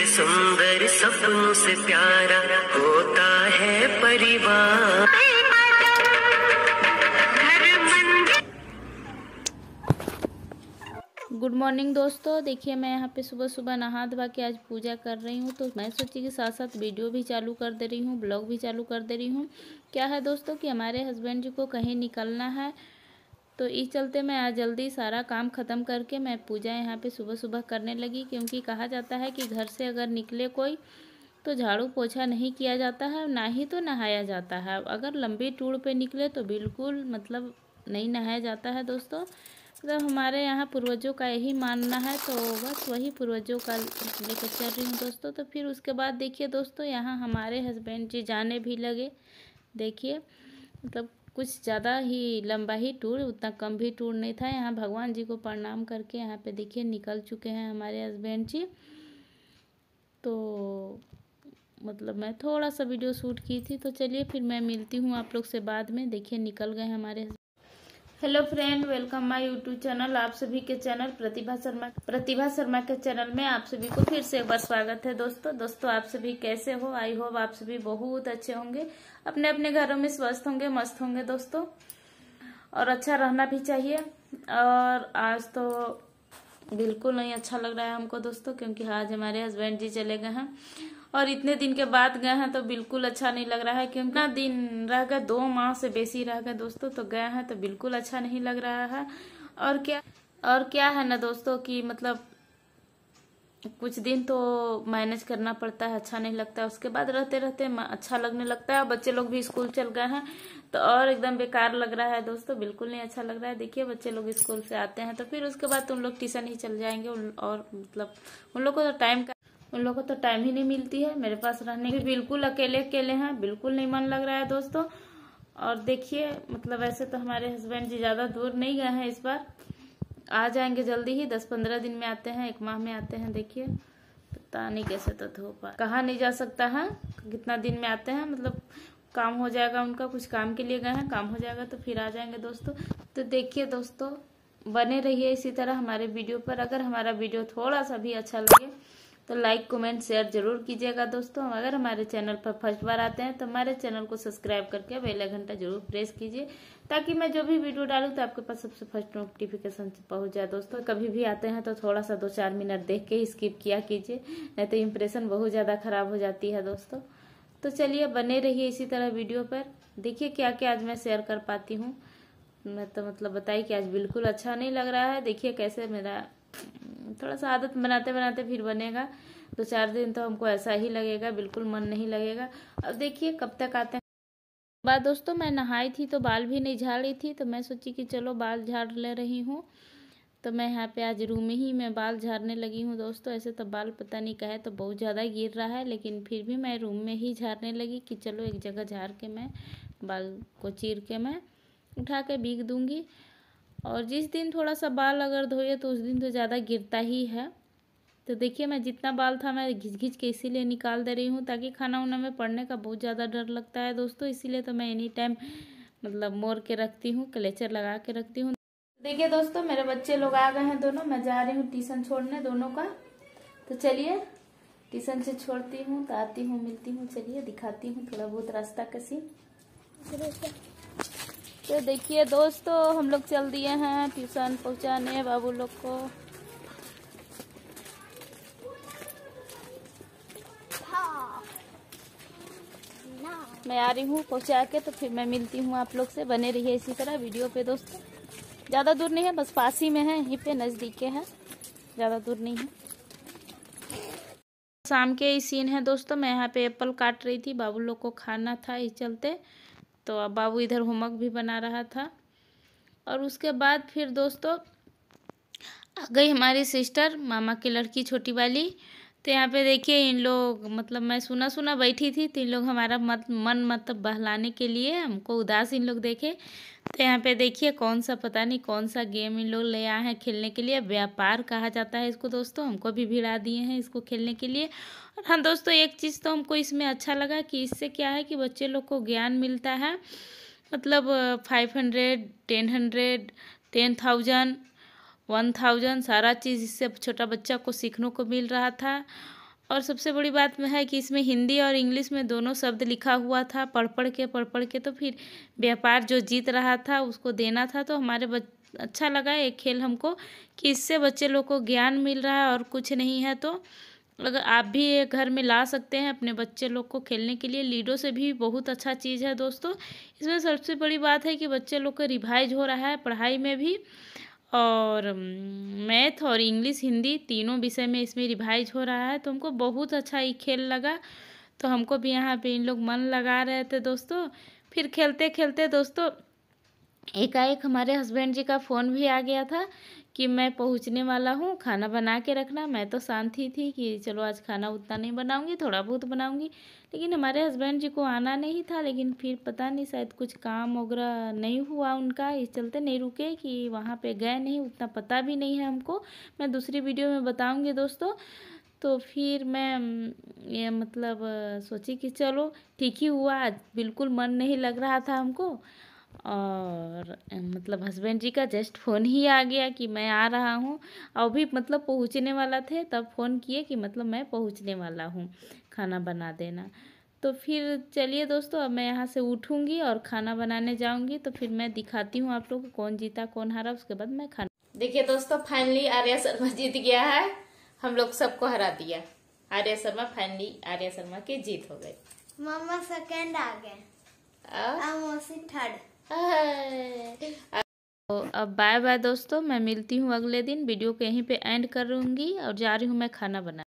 से सुंदर सपनों से प्यारा होता है परिवार गुड मॉर्निंग दोस्तों देखिए मैं यहाँ पे सुबह सुबह नहा धोवा के आज पूजा कर रही हूँ तो मैं सोची कि साथ साथ वीडियो भी चालू कर दे रही हूँ ब्लॉग भी चालू कर दे रही हूँ क्या है दोस्तों कि हमारे हस्बैंड जी को कहीं निकलना है तो इस चलते मैं आज जल्दी सारा काम ख़त्म करके मैं पूजा यहाँ पे सुबह सुबह करने लगी क्योंकि कहा जाता है कि घर से अगर निकले कोई तो झाड़ू पोछा नहीं किया जाता है ना ही तो नहाया जाता है अगर लंबी टूर पे निकले तो बिल्कुल मतलब नहीं नहाया जाता है दोस्तों मतलब हमारे यहाँ पूर्वजों का यही मानना है तो बस वही पूर्वजों का लेकर चल रही हूँ दोस्तों तो फिर उसके बाद देखिए दोस्तों यहाँ हमारे हस्बैंड जी जाने भी लगे देखिए मतलब कुछ ज़्यादा ही लंबा ही टूर उतना कम भी टूर नहीं था यहाँ भगवान जी को प्रणाम करके यहाँ पे देखिए निकल चुके हैं हमारे हस्बैंड जी तो मतलब मैं थोड़ा सा वीडियो शूट की थी तो चलिए फिर मैं मिलती हूँ आप लोग से बाद में देखिए निकल गए हमारे hello friend welcome my YouTube channel आप सभी के चैनल प्रतिभा शर्मा प्रतिभा शर्मा के चैनल में आप सभी को फिर से एक बार स्वागत है दोस्तों दोस्तों आप सभी कैसे हो आई होप आप सभी बहुत अच्छे होंगे अपने अपने घरों में स्वस्थ होंगे मस्त होंगे दोस्तों और अच्छा रहना भी चाहिए और आज तो बिल्कुल नहीं अच्छा लग रहा है हमको दोस्तों क्योंकि आज हमारे हस्बैंड जी चले गए हैं और इतने दिन के बाद गए हैं तो बिल्कुल अच्छा नहीं लग रहा है क्योंकि ना दिन रह गए दो माह से बेसी रह गए दोस्तों तो गए हैं तो बिल्कुल अच्छा नहीं लग रहा है और क्या और क्या है ना दोस्तों कि मतलब कुछ दिन तो मैनेज करना पड़ता है अच्छा नहीं लगता है उसके बाद रहते रहते अच्छा लगने लगता है बच्चे लोग भी स्कूल चल गए हैं तो और एकदम बेकार लग रहा है दोस्तों बिल्कुल नहीं अच्छा लग रहा है देखिए बच्चे लोग स्कूल से आते हैं तो फिर उसके बाद तुम लोग ट्यूशन ही चल जाएंगे और मतलब उन लोग को तो टाइम का उन लोगों को तो टाइम ही नहीं मिलती है मेरे पास रहने के बिल्कुल अकेले अकेले हैं बिल्कुल नहीं मन लग रहा है दोस्तों और देखिए मतलब ऐसे तो हमारे हस्बैंड जी ज़्यादा दूर नहीं गए हैं इस बार आ जाएंगे जल्दी ही दस पंद्रह दिन में आते हैं एक माह में आते हैं देखिए पता नहीं कैसे तो धो पा कहा नहीं जा सकता है हाँ? कितना दिन में आते हैं मतलब काम हो जाएगा उनका कुछ काम के लिए गए हैं काम हो जाएगा तो फिर आ जाएंगे दोस्तों तो देखिए दोस्तों बने रहिए इसी तरह हमारे वीडियो पर अगर हमारा वीडियो थोड़ा सा भी अच्छा लगे तो लाइक कमेंट शेयर जरूर कीजिएगा दोस्तों अगर हमारे चैनल पर फर्स्ट बार आते हैं तो हमारे चैनल को सब्सक्राइब करके बेल घंटा जरूर प्रेस कीजिए ताकि मैं जो भी वीडियो डालूँ तो आपके पास सबसे फर्स्ट नोटिफिकेशन पहुँच जाए दोस्तों कभी भी आते हैं तो थोड़ा सा दो चार मिनट देख के स्किप किया कीजिए नहीं तो इम्प्रेशन बहुत ज़्यादा खराब हो जाती है दोस्तों तो चलिए बने रहिए इसी तरह वीडियो पर देखिए क्या क्या आज मैं शेयर कर पाती हूँ मैं तो मतलब बताई कि आज बिल्कुल अच्छा नहीं लग रहा है देखिए कैसे मेरा थोड़ा सा आदत बनाते बनाते फिर बनेगा दो चार दिन तो हमको ऐसा ही लगेगा बिल्कुल मन नहीं लगेगा अब देखिए कब तक आते हैं बात दोस्तों मैं नहाई थी तो बाल भी नहीं झाड़ रही थी तो मैं सोची कि चलो बाल झाड़ ले रही हूँ तो मैं यहाँ पे आज रूम में ही मैं बाल झाड़ने लगी हूँ दोस्तों ऐसे तो बाल पता नहीं कहे तो बहुत ज़्यादा गिर रहा है लेकिन फिर भी मैं रूम में ही झाड़ने लगी कि चलो एक जगह झाड़ के मैं बाल को चीर के मैं उठा के बीग दूँगी और जिस दिन थोड़ा सा बाल अगर धोए तो उस दिन तो ज़्यादा गिरता ही है तो देखिए मैं जितना बाल था मैं घिच घिच के इसीलिए निकाल दे रही हूँ ताकि खाना उना में पड़ने का बहुत ज़्यादा डर लगता है दोस्तों इसीलिए तो मैं एनी टाइम मतलब मोर के रखती हूँ कलेचर लगा के रखती हूँ देखिए दोस्तों मेरे बच्चे लोग आ गए हैं दोनों मैं जा रही हूँ ट्यूशन छोड़ने दोनों का तो चलिए ट्यूशन से छोड़ती हूँ तो आती हूँ मिलती हूँ चलिए दिखाती हूँ थोड़ा बहुत रास्ता कसी तो देखिए दोस्तों हम लोग चल दिए हैं ट्यूशन पहुंचाने बाबू लोग को मैं आ रही हूँ पहुंचा के तो फिर मैं मिलती हूँ आप लोग से बने रहिए इसी तरह वीडियो पे दोस्तों ज़्यादा दूर नहीं है बस पास ही में है यहीं पे नज़दीके है ज़्यादा दूर नहीं है शाम के ही सीन है दोस्तों मैं यहाँ पे एप्पल काट रही थी बाबू लोग को खाना था इस चलते तो अब बाबू इधर होमवर्क भी बना रहा था और उसके बाद फिर दोस्तों आ गई हमारी सिस्टर मामा की लड़की छोटी वाली तो यहाँ पे देखिए इन लोग मतलब मैं सुना सुना बैठी थी तो इन लोग हमारा मत मन मतलब बहलाने के लिए हमको उदास इन लोग देखे तो यहाँ पे देखिए कौन सा पता नहीं कौन सा गेम इन लोग ले आए हैं खेलने के लिए व्यापार कहा जाता है इसको दोस्तों हमको भी भिड़ा दिए हैं इसको खेलने के लिए और हाँ दोस्तों एक चीज़ तो हमको इसमें अच्छा लगा कि इससे क्या है कि बच्चे लोग को ज्ञान मिलता है मतलब five hundred ten hundred ten thousand one thousand सारा चीज़ इससे छोटा बच्चा को सीखने को मिल रहा था और सबसे बड़ी बात में है कि इसमें हिंदी और इंग्लिश में दोनों शब्द लिखा हुआ था पढ़ पढ़ के पढ़ पढ़ के तो फिर व्यापार जो जीत रहा था उसको देना था तो हमारे बच अच्छा लगा ये खेल हमको कि इससे बच्चे लोग को ज्ञान मिल रहा है और कुछ नहीं है तो अगर आप भी ये घर में ला सकते हैं अपने बच्चे लोग को खेलने के लिए लीडो से भी बहुत अच्छा चीज़ है दोस्तों इसमें सबसे बड़ी बात है कि बच्चे लोग का रिवाइज हो रहा है पढ़ाई में भी और मैथ और इंग्लिश हिंदी तीनों विषय में इसमें रिवाइज हो रहा है तो हमको बहुत अच्छा ये खेल लगा तो हमको भी यहाँ पे इन लोग मन लगा रहे थे दोस्तों फिर खेलते खेलते दोस्तों एकाएक हमारे हस्बैंड जी का फ़ोन भी आ गया था कि मैं पहुंचने वाला हूँ खाना बना के रखना मैं तो शांत ही थी कि चलो आज खाना उतना नहीं बनाऊंगी थोड़ा बहुत बनाऊंगी लेकिन हमारे हस्बैंड जी को आना नहीं था लेकिन फिर पता नहीं शायद कुछ काम वगैरह नहीं हुआ उनका इस चलते नहीं रुके कि वहाँ पे गए नहीं उतना पता भी नहीं है हमको मैं दूसरी वीडियो में बताऊँगी दोस्तों तो फिर मैं ये मतलब सोची कि चलो ठीक ही हुआ बिल्कुल मन नहीं लग रहा था हमको और मतलब हस्बैंड जी का जस्ट फ़ोन ही आ गया कि मैं आ रहा हूँ और भी मतलब पहुँचने वाला थे तब फ़ोन किए कि मतलब मैं पहुँचने वाला हूँ खाना बना देना तो फिर चलिए दोस्तों अब मैं यहाँ से उठूँगी और खाना बनाने जाऊँगी तो फिर मैं दिखाती हूँ आप लोग कौन जीता कौन हारा उसके बाद मैं खाना देखिए दोस्तों फाइनली आर्या शर्मा जीत गया है हम लोग सबको हरा दिया आर्या शर्मा फाइनली आर्या शर्मा की जीत हो गई मामा सेकेंड आ गए और मौसी थर्ड तो अब बाय बाय दोस्तों मैं मिलती हूँ अगले दिन वीडियो को यहीं पे एंड करूँगी और जा रही हूँ मैं खाना बना